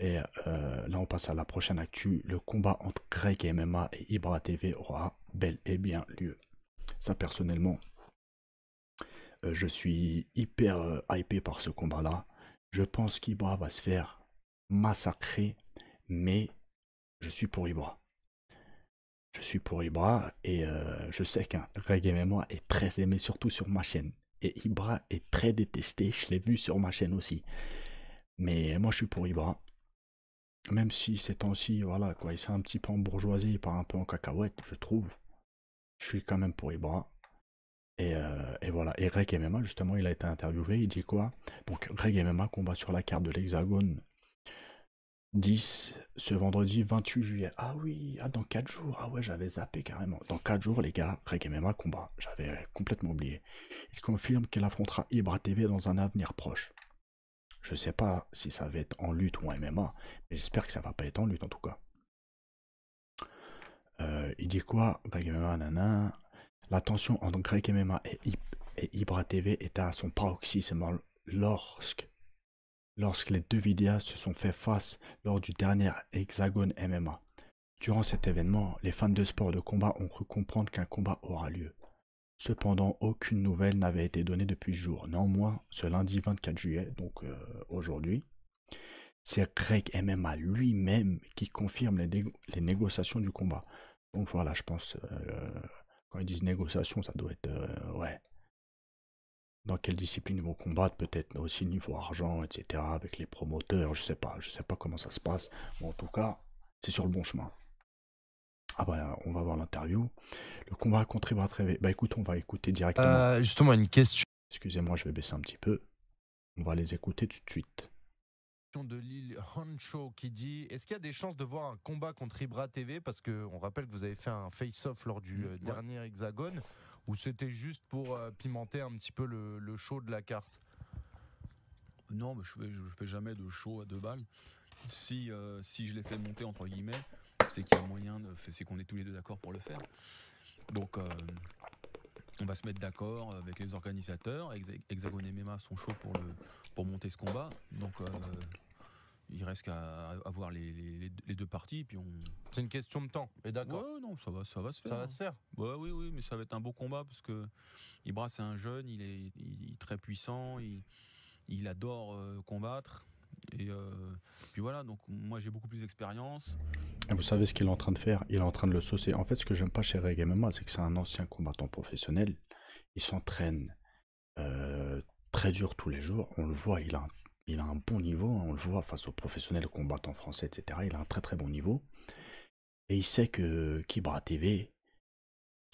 Et euh, là, on passe à la prochaine actu. Le combat entre Greg MMA et Ibra TV aura bel et bien lieu. Ça, personnellement, euh, je suis hyper euh, hypé par ce combat-là. Je pense qu'Ibra va se faire massacrer, mais je suis pour Ibra. Je suis pour Ibra et je sais qu'un Greg MMA est très aimé, surtout sur ma chaîne. Et Ibra est très détesté, je l'ai vu sur ma chaîne aussi. Mais moi, je suis pour Ibra. Même si ces temps-ci, voilà, quoi, il s'est un petit peu embourgeoisé, il part un peu en cacahuète, je trouve. Je suis quand même pour Ibra. Et, euh, et voilà, et Greg MMA, justement, il a été interviewé, il dit quoi Donc Greg MMA combat sur la carte de l'Hexagone 10 ce vendredi 28 juillet. Ah oui, ah, dans 4 jours. Ah ouais, j'avais zappé carrément. Dans 4 jours, les gars, Greg MMA combat. J'avais complètement oublié. Il confirme qu'il affrontera Ibra TV dans un avenir proche. Je ne sais pas si ça va être en lutte ou en MMA, mais j'espère que ça va pas être en lutte en tout cas. Euh, il dit quoi Greg MMA, La tension entre Greg MMA et, et Ibra TV était à son paroxysme lorsque, lorsque les deux vidéastes se sont fait face lors du dernier Hexagone MMA. Durant cet événement, les fans de sport de combat ont cru comprendre qu'un combat aura lieu. Cependant, aucune nouvelle n'avait été donnée depuis le jour. Néanmoins, ce lundi 24 juillet, donc euh, aujourd'hui, c'est Craig MMA lui-même qui confirme les, négociations du combat. Donc voilà, je pense, euh, quand ils disent négociations, ça doit être, euh, ouais, dans quelle discipline ils vont combattre, peut-être aussi niveau argent, etc., avec les promoteurs, je sais pas, je sais pas comment ça se passe. en tout cas, c'est sur le bon chemin. Ah bah on va voir l'interview. Le combat contre TV. Bah écoute, on va écouter directement. Euh, justement, une question. Excusez-moi, je vais baisser un petit peu. On va les écouter tout de suite. De Lille Hancho qui dit Est-ce qu'il y a des chances de voir un combat contre Ibra TV Parce qu'on rappelle que vous avez fait un face-off lors du mm, euh, dernier Hexagone, ou c'était juste pour euh, pimenter un petit peu le, show de la carte Non, mais je fais, jamais de show à deux balles. Si, si je l'ai fait monter, entre guillemets, c'est qu'il y a moyen, de, c'est qu'on est tous les deux d'accord pour le faire. Donc, euh, on va se mettre d'accord avec les organisateurs. Hexagon et Mema sont chauds pour, pour monter ce combat. Donc, euh, il reste qu'à avoir les, les, deux parties. Puis on... C'est une question de temps, et d'accord non, ça va, ça va se faire. Ça va hein. se faire Oui, oui, mais ça va être un beau combat parce que Ibra, c'est un jeune, il est, très puissant, il, il adore euh, combattre. Et puis voilà, donc moi j'ai beaucoup plus d'expérience. Vous savez ce qu'il est en train de faire Il est en train de le saucer. En fait, ce que j'aime pas chez Reggae c'est que c'est un ancien combattant professionnel. Il s'entraîne euh, très dur tous les jours. On le voit, il a, un, bon niveau. Hein. On le voit face aux professionnels combattants français, etc. Il a un très très bon niveau. Et il sait que Kibra TV,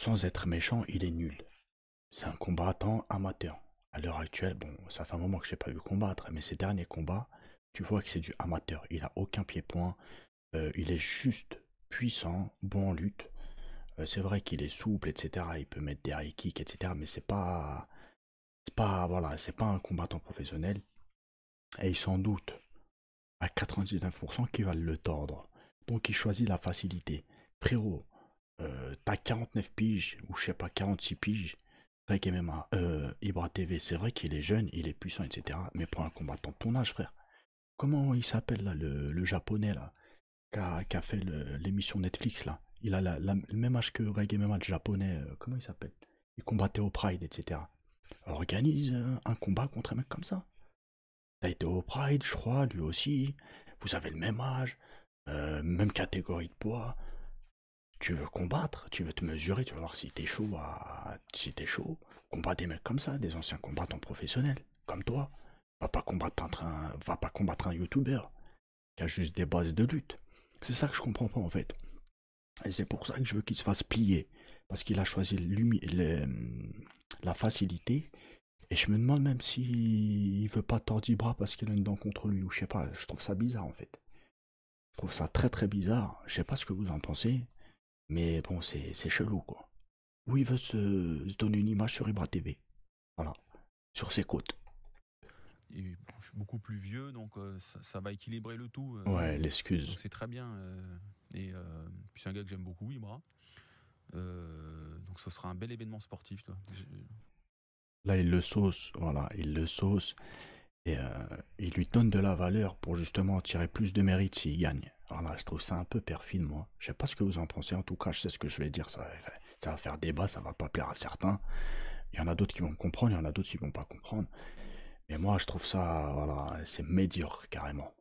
sans être méchant, il est nul. C'est un combattant amateur. À l'heure actuelle, bon, ça fait un moment que je n'ai pas vu combattre, mais ses derniers combats, tu vois que c'est du amateur. Il n'a aucun pied-point, euh, il est juste puissant, bon en lutte. Euh, c'est vrai qu'il est souple, etc. Il peut mettre des high kicks, etc. Mais c'est pas, c'est pas, voilà, c'est pas un combattant professionnel. Et il s'en doute à 99% qu'il va le tordre. Donc il choisit la facilité. Frérot, euh, t'as 49 piges ou je sais pas 46 piges. Rek MMA, euh, Ibra TV, c'est vrai qu'il est jeune, il est puissant, etc. Mais pour un combattant de ton âge, frère. Comment il s'appelle là, le, le japonais là qui a, fait l'émission Netflix là. Il a la, le même âge que Reggae MMA, le japonais, euh, comment il s'appelle Il combattait au Pride, etc. organise euh, un combat contre un mec comme ça. T'as été au Pride, je crois, lui aussi. Vous avez le même âge, euh, même catégorie de poids. Tu veux combattre, tu veux te mesurer, tu vas voir si t'es chaud à... si t'es chaud. Combat des mecs comme ça, des anciens combattants professionnels, comme toi. Va pas combattre un, va pas combattre un youtubeur qui a juste des bases de lutte. C'est ça que je comprends pas en fait. Et c'est pour ça que je veux qu'il se fasse plier. Parce qu'il a choisi hum, la facilité. Et je me demande même s'il veut pas tordre bras parce qu'il a une dent contre lui. Ou je sais pas, je trouve ça bizarre en fait. Je trouve ça très très bizarre. Je sais pas ce que vous en pensez. Mais bon, c'est chelou quoi. Ou il veut se, se donner une image sur Ibra TV. Voilà. Sur ses côtes. Et je suis beaucoup plus vieux, donc euh, ça, va équilibrer le tout. Euh. ouais, l'excuse. C'est très bien. Euh, et puis c'est un gars que j'aime beaucoup, Ibra. donc ce sera un bel événement sportif. Là, il le sauce. Voilà, il le sauce. Et il lui donne de la valeur pour justement tirer plus de mérite s'il gagne. Voilà, je trouve ça un peu perfide, moi. Je sais pas ce que vous en pensez. En tout cas, je sais ce que je vais dire. Ça va, ça va faire débat, ça va pas plaire à certains. Il y en a d'autres qui vont comprendre, il y en a d'autres qui vont pas comprendre. Et moi, je trouve ça, voilà, c'est médiocre carrément.